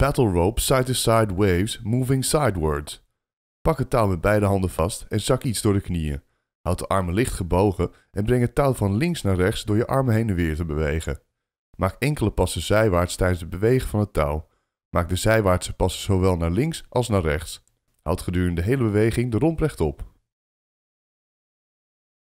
Battle rope side-to-side waves moving sidewards. Pak het touw met beide handen vast en zak iets door de knieën. Houd de armen licht gebogen en breng het touw van links naar rechts door je armen heen en weer te bewegen. Maak enkele passen zijwaarts tijdens het bewegen van het touw. Maak de zijwaartse passen zowel naar links als naar rechts. Houd gedurende de hele beweging de romp rechtop.